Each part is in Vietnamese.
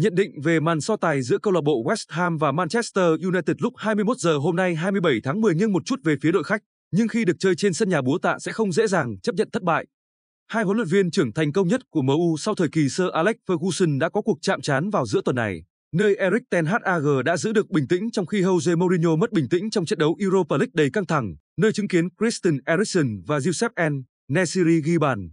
Nhận định về màn so tài giữa câu lạc bộ West Ham và Manchester United lúc 21 giờ hôm nay 27 tháng 10 nhưng một chút về phía đội khách, nhưng khi được chơi trên sân nhà búa tạ sẽ không dễ dàng chấp nhận thất bại. Hai huấn luyện viên trưởng thành công nhất của MU sau thời kỳ sơ Alex Ferguson đã có cuộc chạm trán vào giữa tuần này, nơi Erik ten Hag đã giữ được bình tĩnh trong khi Jose Mourinho mất bình tĩnh trong trận đấu Europa League đầy căng thẳng, nơi chứng kiến Christian Eriksen và Giuseppe N. Nesiri ghi bàn.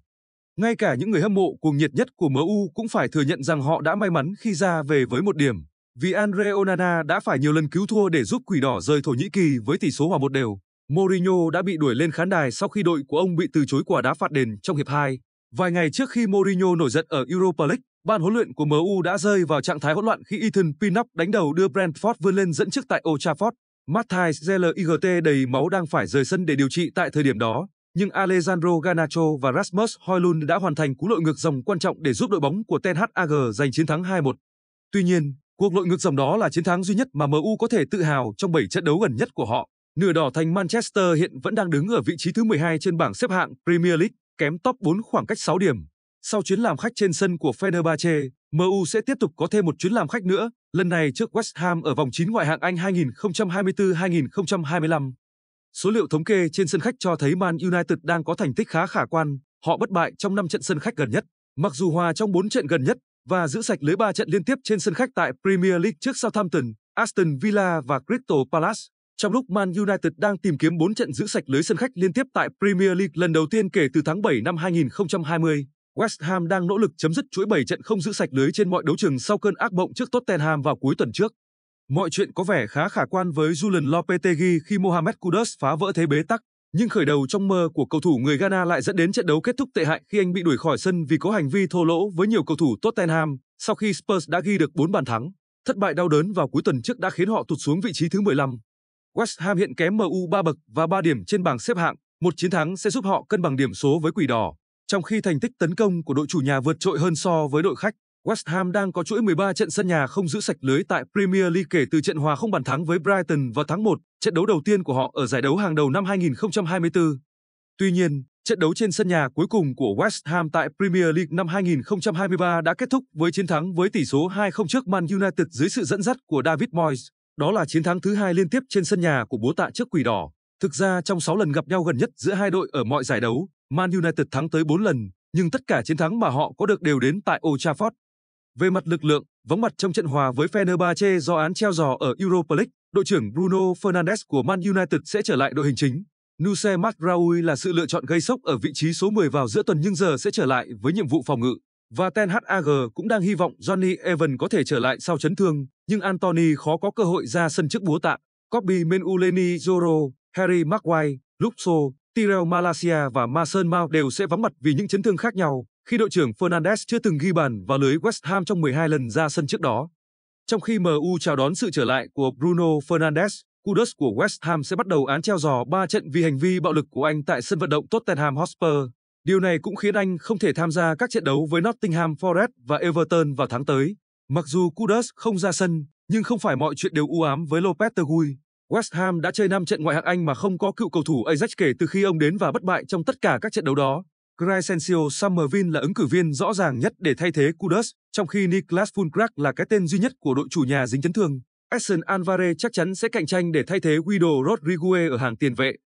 Ngay cả những người hâm mộ cuồng nhiệt nhất của MU cũng phải thừa nhận rằng họ đã may mắn khi ra về với một điểm, vì Andre Onana đã phải nhiều lần cứu thua để giúp Quỷ Đỏ rời Thổ Nhĩ Kỳ với tỷ số hòa một đều. Mourinho đã bị đuổi lên khán đài sau khi đội của ông bị từ chối quả đá phạt đền trong hiệp 2. Vài ngày trước khi Mourinho nổi giận ở Europa League, ban huấn luyện của MU đã rơi vào trạng thái hỗn loạn khi Ethan Pinnock đánh đầu đưa Brentford vươn lên dẫn trước tại Old Trafford. Matthijs Zeller IGT đầy máu đang phải rời sân để điều trị tại thời điểm đó nhưng Alejandro Garnacho và Rasmus Højlund đã hoàn thành cú lội ngược dòng quan trọng để giúp đội bóng của Ten Hag giành chiến thắng 2-1. Tuy nhiên, cuộc lội ngược dòng đó là chiến thắng duy nhất mà MU có thể tự hào trong 7 trận đấu gần nhất của họ. Nửa đỏ thành Manchester hiện vẫn đang đứng ở vị trí thứ 12 trên bảng xếp hạng Premier League, kém top 4 khoảng cách 6 điểm. Sau chuyến làm khách trên sân của Fenerbahce, MU sẽ tiếp tục có thêm một chuyến làm khách nữa, lần này trước West Ham ở vòng 9 ngoại hạng Anh 2024-2025. Số liệu thống kê trên sân khách cho thấy Man United đang có thành tích khá khả quan, họ bất bại trong 5 trận sân khách gần nhất, mặc dù hòa trong 4 trận gần nhất và giữ sạch lưới 3 trận liên tiếp trên sân khách tại Premier League trước Southampton, Aston Villa và Crystal Palace. Trong lúc Man United đang tìm kiếm 4 trận giữ sạch lưới sân khách liên tiếp tại Premier League lần đầu tiên kể từ tháng 7 năm 2020, West Ham đang nỗ lực chấm dứt chuỗi 7 trận không giữ sạch lưới trên mọi đấu trường sau cơn ác mộng trước Tottenham vào cuối tuần trước. Mọi chuyện có vẻ khá khả quan với Julian Lopetegui khi Mohamed Kudus phá vỡ thế bế tắc, nhưng khởi đầu trong mơ của cầu thủ người Ghana lại dẫn đến trận đấu kết thúc tệ hại khi anh bị đuổi khỏi sân vì có hành vi thô lỗ với nhiều cầu thủ Tottenham sau khi Spurs đã ghi được 4 bàn thắng. Thất bại đau đớn vào cuối tuần trước đã khiến họ tụt xuống vị trí thứ 15. West Ham hiện kém MU 3 bậc và 3 điểm trên bảng xếp hạng, một chiến thắng sẽ giúp họ cân bằng điểm số với Quỷ Đỏ, trong khi thành tích tấn công của đội chủ nhà vượt trội hơn so với đội khách. West Ham đang có chuỗi 13 trận sân nhà không giữ sạch lưới tại Premier League kể từ trận hòa không bàn thắng với Brighton vào tháng 1, trận đấu đầu tiên của họ ở giải đấu hàng đầu năm 2024. Tuy nhiên, trận đấu trên sân nhà cuối cùng của West Ham tại Premier League năm 2023 đã kết thúc với chiến thắng với tỷ số 2-0 trước Man United dưới sự dẫn dắt của David Moyes. Đó là chiến thắng thứ hai liên tiếp trên sân nhà của bố tạ trước Quỷ Đỏ. Thực ra trong 6 lần gặp nhau gần nhất giữa hai đội ở mọi giải đấu, Man United thắng tới 4 lần, nhưng tất cả chiến thắng mà họ có được đều đến tại Old Trafford. Về mặt lực lượng, vắng mặt trong trận hòa với Fenerbahce do án treo giò ở Europa League, đội trưởng Bruno Fernandes của Man United sẽ trở lại đội hình chính. Nuse Magraoui là sự lựa chọn gây sốc ở vị trí số 10 vào giữa tuần nhưng giờ sẽ trở lại với nhiệm vụ phòng ngự. Và Ten Hag cũng đang hy vọng Johnny Evan có thể trở lại sau chấn thương, nhưng Anthony khó có cơ hội ra sân trước búa tạ. Kobe Menuleni Joro, Harry Maguire, Luxo, Tirel Malaysia và Mason Mount đều sẽ vắng mặt vì những chấn thương khác nhau khi đội trưởng Fernandes chưa từng ghi bàn vào lưới West Ham trong 12 lần ra sân trước đó. Trong khi MU chào đón sự trở lại của Bruno Fernandes, Kudos của West Ham sẽ bắt đầu án treo giò 3 trận vì hành vi bạo lực của anh tại sân vận động Tottenham Hotspur. Điều này cũng khiến anh không thể tham gia các trận đấu với Nottingham Forest và Everton vào tháng tới. Mặc dù Kudos không ra sân, nhưng không phải mọi chuyện đều u ám với Lopetegui. West Ham đã chơi 5 trận ngoại hạng Anh mà không có cựu cầu thủ Ajax kể từ khi ông đến và bất bại trong tất cả các trận đấu đó. Crescencio Summervin là ứng cử viên rõ ràng nhất để thay thế Kudus, trong khi Niklas Fulkrak là cái tên duy nhất của đội chủ nhà dính chấn thương. Edson Alvarez chắc chắn sẽ cạnh tranh để thay thế Guido Rodriguez ở hàng tiền vệ.